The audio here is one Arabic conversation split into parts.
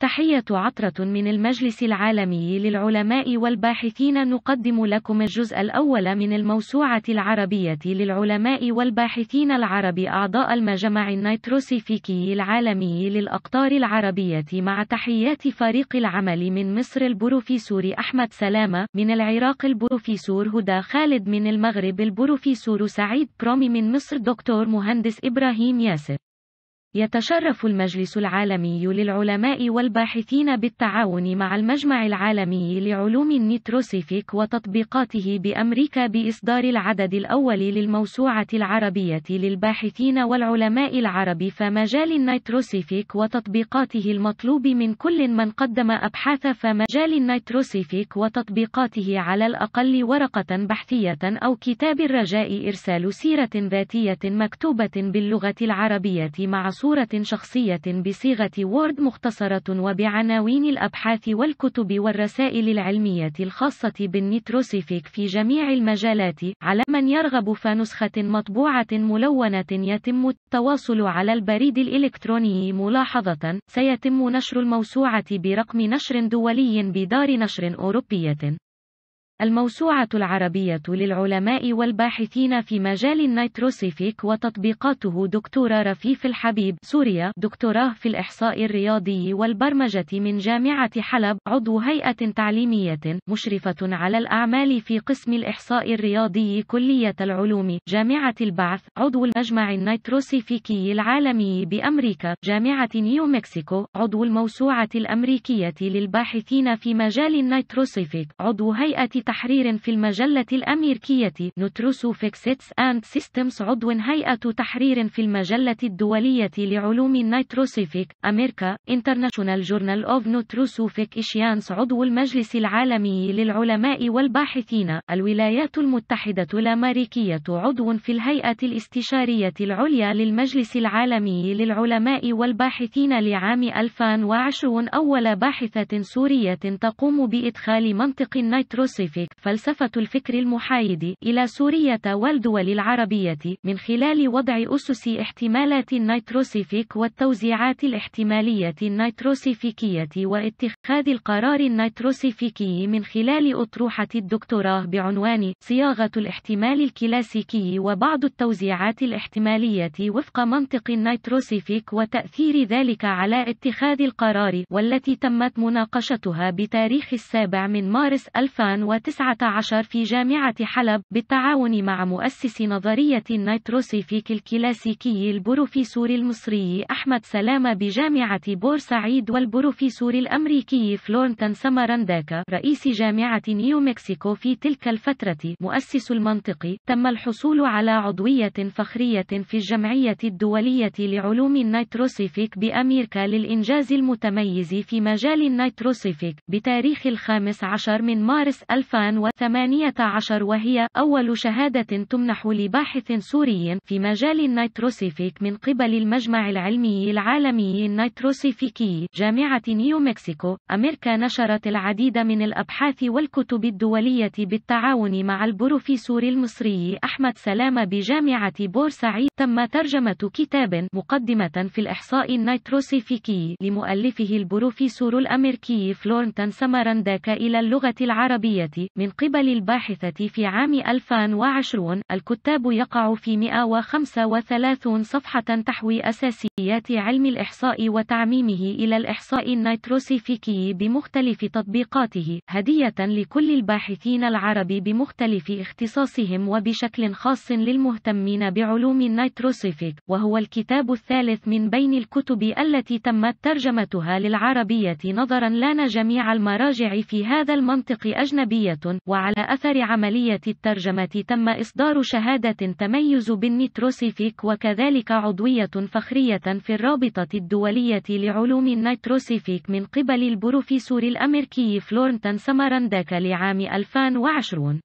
تحية عطرة من المجلس العالمي للعلماء والباحثين نقدم لكم الجزء الأول من الموسوعة العربية للعلماء والباحثين العرب أعضاء المجمع النيتروسيفيكي العالمي للأقطار العربية مع تحيات فريق العمل من مصر البروفيسور أحمد سلامة من العراق البروفيسور هدى خالد من المغرب البروفيسور سعيد برومي من مصر دكتور مهندس إبراهيم ياسر يتشرف المجلس العالمي للعلماء والباحثين بالتعاون مع المجمع العالمي لعلوم النيتروسيفيك وتطبيقاته بأمريكا بإصدار العدد الأول للموسوعة العربية للباحثين والعلماء العرب فمجال النيتروسيفيك وتطبيقاته المطلوب من كل من قدم أبحاث فمجال النيتروسيفيك وتطبيقاته على الأقل ورقة بحثية أو كتاب الرجاء إرسال سيرة ذاتية مكتوبة باللغة العربية مع صورة صورة شخصية بصيغة وورد مختصرة وبعناوين الأبحاث والكتب والرسائل العلمية الخاصة بالنيتروسيفيك في جميع المجالات على من يرغب فنسخة مطبوعة ملونة يتم التواصل على البريد الإلكتروني ملاحظة سيتم نشر الموسوعة برقم نشر دولي بدار نشر أوروبية الموسوعة العربية للعلماء والباحثين في مجال النيتروسيفيك وتطبيقاته دكتورة رفيف الحبيب سوريا دكتوراه في الإحصاء الرياضي والبرمجة من جامعة حلب عضو هيئة تعليمية مشرفة على الأعمال في قسم الإحصاء الرياضي كلية العلوم جامعة البعث عضو المجمع النيتروسيفيكي العالمي بأمريكا جامعة نيو مكسيكو عضو الموسوعة الأمريكية للباحثين في مجال النيتروسيفيك عضو هيئة تحرير في المجلة الأمريكية نوتروسو فيكسيتس أند سيستمز عضو هيئة تحرير في المجلة الدولية لعلوم النيتروسيفيك أمريكا International Journal of Nutrosophic إشيانس عضو المجلس العالمي للعلماء والباحثين الولايات المتحدة الأمريكية عضو في الهيئة الاستشارية العليا للمجلس العالمي للعلماء والباحثين لعام 2020 أول باحثة سورية تقوم بإدخال منطق النيتروسيفيك الترافيك فلسفة الفكر المحايد إلى سورية والدول العربية من خلال وضع أسس احتمالات النيتروسيفيك والتوزيعات الاحتمالية النيتروسيفيكية واتخاذ القرار النيتروسيفيكي من خلال أطروحة الدكتوراه بعنوان صياغة الاحتمال الكلاسيكي وبعض التوزيعات الاحتمالية وفق منطق النيتروسيفيك وتأثير ذلك على اتخاذ القرار والتي تمت مناقشتها بتاريخ السابع من مارس 2009 2019 في جامعة حلب بالتعاون مع مؤسس نظرية النيتروسيفيك الكلاسيكي البروفيسور المصري أحمد سلامة بجامعة بورسعيد والبروفيسور الأمريكي فلورنتن سمرانداكا رئيس جامعة نيو مكسيكو في تلك الفترة مؤسس المنطق تم الحصول على عضوية فخرية في الجمعية الدولية لعلوم النيتروسيفيك بأمريكا للإنجاز المتميز في مجال النيتروسيفيك بتاريخ الخامس عشر من مارس 1900 2018 وهي أول شهادة تمنح لباحث سوري في مجال النيتروسيفيك من قبل المجمع العلمي العالمي النيتروسيفيكي جامعة نيو مكسيكو أمريكا نشرت العديد من الأبحاث والكتب الدولية بالتعاون مع البروفيسور المصري أحمد سلامة بجامعة بورسعيد تم ترجمة كتاب مقدمة في الإحصاء النيتروسيفيكي لمؤلفه البروفيسور الأمريكي فلورنتن سمرنداك إلى اللغة العربية من قبل الباحثة في عام 2020 الكتاب يقع في 135 صفحة تحوي أساسيات علم الإحصاء وتعميمه إلى الإحصاء النيتروسيفيكي بمختلف تطبيقاته هدية لكل الباحثين العرب بمختلف اختصاصهم وبشكل خاص للمهتمين بعلوم النيتروسيفيك وهو الكتاب الثالث من بين الكتب التي تمت ترجمتها للعربية نظرا لان جميع المراجع في هذا المنطق أجنبية وعلى أثر عملية الترجمة تم إصدار شهادة تميز بالنيتروسيفيك وكذلك عضوية فخرية في الرابطة الدولية لعلوم النيتروسيفيك من قبل البروفيسور الأمريكي فلورنتن سمرنداك لعام 2020.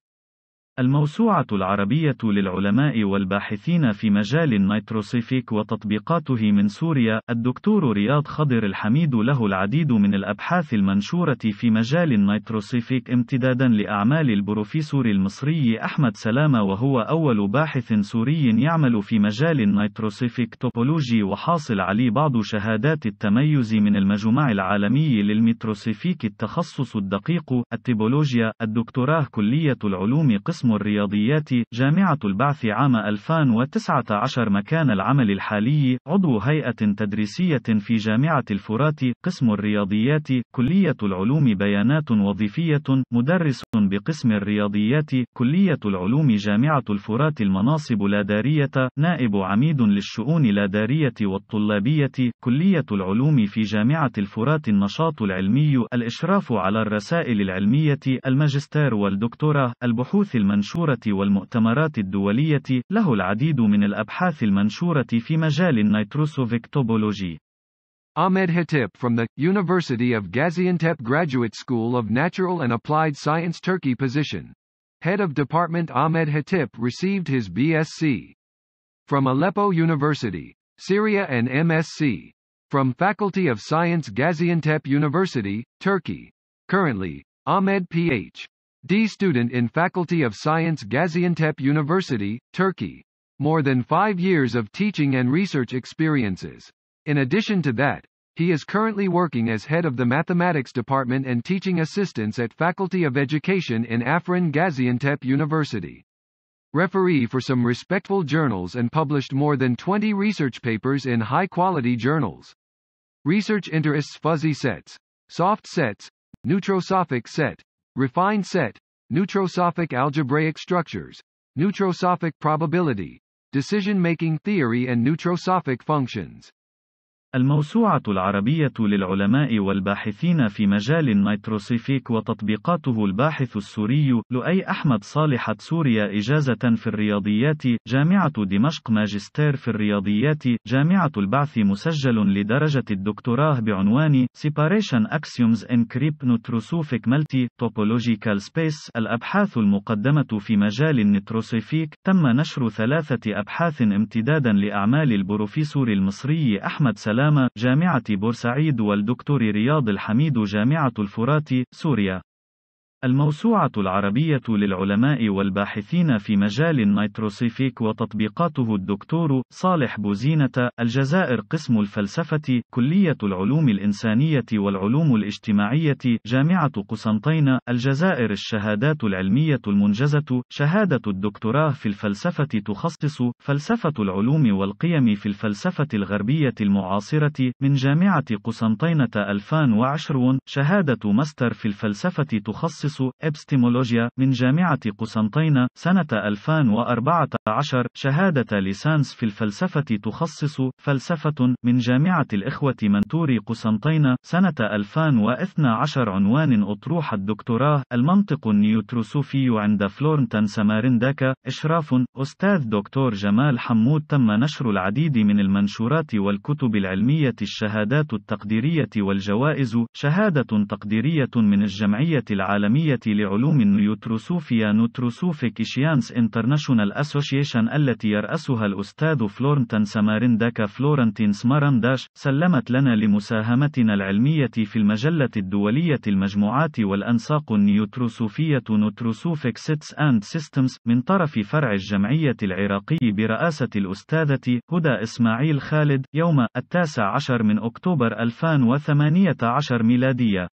الموسوعة العربية للعلماء والباحثين في مجال النيتروسيفيك وتطبيقاته من سوريا، الدكتور رياض خضر الحميد له العديد من الأبحاث المنشورة في مجال النيتروسيفيك امتدادا لأعمال البروفيسور المصري أحمد سلامة وهو أول باحث سوري يعمل في مجال النيتروسيفيك توبولوجي وحاصل عليه بعض شهادات التميز من المجمع العالمي للميتروسيفيك التخصص الدقيق، التيبولوجيا، الدكتوراه كلية العلوم قسم قسم الرياضيات جامعة البعث عام 2019 مكان العمل الحالي عضو هيئة تدريسية في جامعة الفرات قسم الرياضيات كلية العلوم بيانات وظيفية مدرس بقسم الرياضيات كلية العلوم جامعة الفرات المناصب لا دارية نائب عميد للشؤون لا دارية والطلابية كلية العلوم في جامعة الفرات النشاط العلمي الإشراف على الرسائل العلمية الماجستير والدكتوراه البحوث الم المنشورة والمؤتمرات الدولية، له العديد من الأبحاث المنشورة في مجال النيتروسوفيك Ahmed Hatip from the University of Gaziantep Graduate School of Natural and Applied Science Turkey position. Head of Department Ahmed Hatip received his BSc. From Aleppo University, Syria and MSc. From Faculty of Science Gaziantep University, Turkey. Currently, Ahmed Ph. D student in Faculty of Science Gaziantep University, Turkey. More than five years of teaching and research experiences. In addition to that, he is currently working as head of the mathematics department and teaching assistants at Faculty of Education in Afrin Gaziantep University. Referee for some respectful journals and published more than 20 research papers in high-quality journals. Research interests fuzzy sets, soft sets, neutrosophic set, Refined set, Neutrosophic algebraic structures, Neutrosophic probability, decision-making theory and Neutrosophic functions. الموسوعة العربية للعلماء والباحثين في مجال النيتروسيفيك وتطبيقاته الباحث السوري لؤي أحمد صالحة سوريا إجازة في الرياضيات جامعة دمشق ماجستير في الرياضيات جامعة البعث مسجل لدرجة الدكتوراه بعنوان Separation Axioms in Creep Nutrosophic Multi Topological Space الأبحاث المقدمة في مجال النيتروسيفيك تم نشر ثلاثة أبحاث امتدادا لأعمال البروفيسور المصري أحمد سلام سلامة جامعة بورسعيد والدكتور رياض الحميد جامعة الفرات سوريا الموسوعة العربية للعلماء والباحثين في مجال النيتروسيفيك وتطبيقاته الدكتور صالح بوزينة الجزائر قسم الفلسفة كلية العلوم الإنسانية والعلوم الاجتماعية جامعة قسنطين الجزائر الشهادات العلمية المنجزة شهادة الدكتوراه في الفلسفة تخصص فلسفة العلوم والقيم في الفلسفة الغربية المعاصرة من جامعة قسنطينة 2010 شهادة ماستر في الفلسفة تخصص مدرس إبستيمولوجيا من جامعة قسنطينة سنة 2014 شهادة ليسانس في الفلسفة تخصص فلسفة من جامعة الإخوة منتور قسنطينة سنة 2012 عنوان أطروحة الدكتوراه المنطق النيوتروسوفي عند فلورنتان سمارنداكا إشراف أستاذ دكتور جمال حمود تم نشر العديد من المنشورات والكتب العلمية الشهادات التقديرية والجوائز شهادة تقديرية من الجمعية العالمية العالمية لعلوم النيوتروسوفيا نوتروسوفيك إشيانس انترناشونال أسوشيشن التي يرأسها الأستاذ فلورنتن سمارنداكا فلورنتين سمارنداش سلمت لنا لمساهمتنا العلمية في المجلة الدولية المجموعات والأنساق النيوتروسوفية نوتروسوفيك سيتس أند سيستمز من طرف فرع الجمعية العراقي برئاسة الأستاذة هدى إسماعيل خالد يوم التاسع عشر من أكتوبر 2018 ميلادية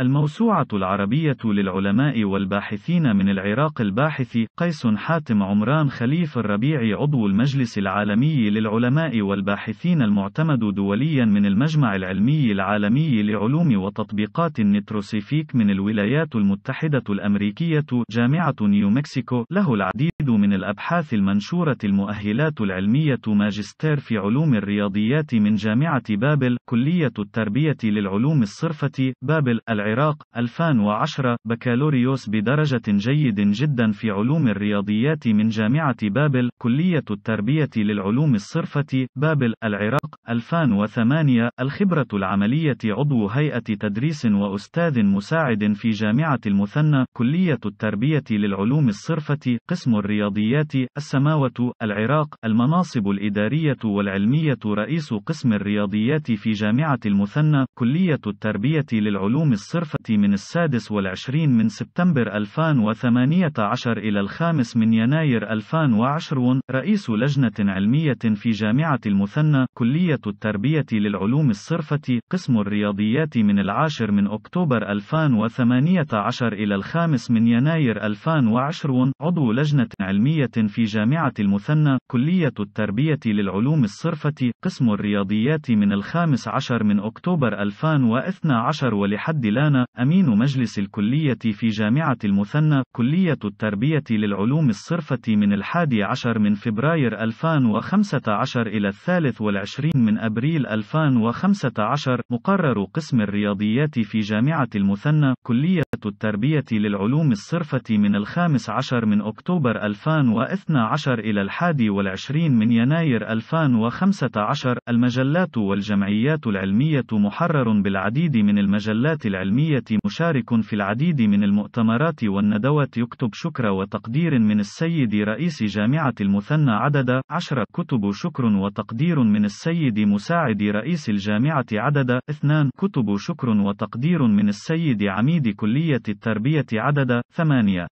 الموسوعة العربية للعلماء والباحثين من العراق الباحث قيس حاتم عمران خليف الربيعي عضو المجلس العالمي للعلماء والباحثين المعتمد دوليا من المجمع العلمي العالمي لعلوم وتطبيقات النتروسيفيك من الولايات المتحدة الأمريكية جامعة نيو مكسيكو له العديد من الأبحاث المنشورة المؤهلات العلمية ماجستير في علوم الرياضيات من جامعة بابل كلية التربية للعلوم الصرفة بابل العراق 2010 بكالوريوس بدرجة جيد جدا في علوم الرياضيات من جامعة بابل كلية التربية للعلوم الصرفة بابل العراق 2008 الخبرة العملية عضو هيئة تدريس وأستاذ مساعد في جامعة المثنى كلية التربية للعلوم الصرفة قسم الرياضيات السماوة العراق المناصب الإدارية والعلمية رئيس قسم الرياضيات في جامعة المثنى كلية التربية للعلوم الصرفة الصرفة من السادس والعشرين من سبتمبر 2018 إلى الخامس من يناير 2010 رئيس لجنة علمية في جامعة المثنى كلية التربية للعلوم الصرفة قسم الرياضيات من العاشر من أكتوبر 2018 إلى الخامس من يناير 2010 عضو لجنة علمية في جامعة المثنى كلية التربية للعلوم الصرفة قسم الرياضيات من الخامس عشر من أكتوبر 2012 ولحد لا الآن أمين مجلس الكلية في جامعة المثنى كلية التربية للعلوم الصرفة من الحادي عشر من فبراير 2015 إلى الثالث والعشرين من أبريل 2015 مقرر قسم الرياضيات في جامعة المثنى كلية التربية للعلوم الصرفة من الخامس عشر من أكتوبر 2012 إلى الحادي والعشرين من يناير 2015 المجلات والجمعيات العلمية محرر بالعديد من المجلات العلمية العلمية مشارك في العديد من المؤتمرات والندوات يكتب شكر وتقدير من السيد رئيس جامعة المثنى عدد 10 كتب شكر وتقدير من السيد مساعد رئيس الجامعة عدد 2 كتب شكر وتقدير من السيد عميد كلية التربية عدد 8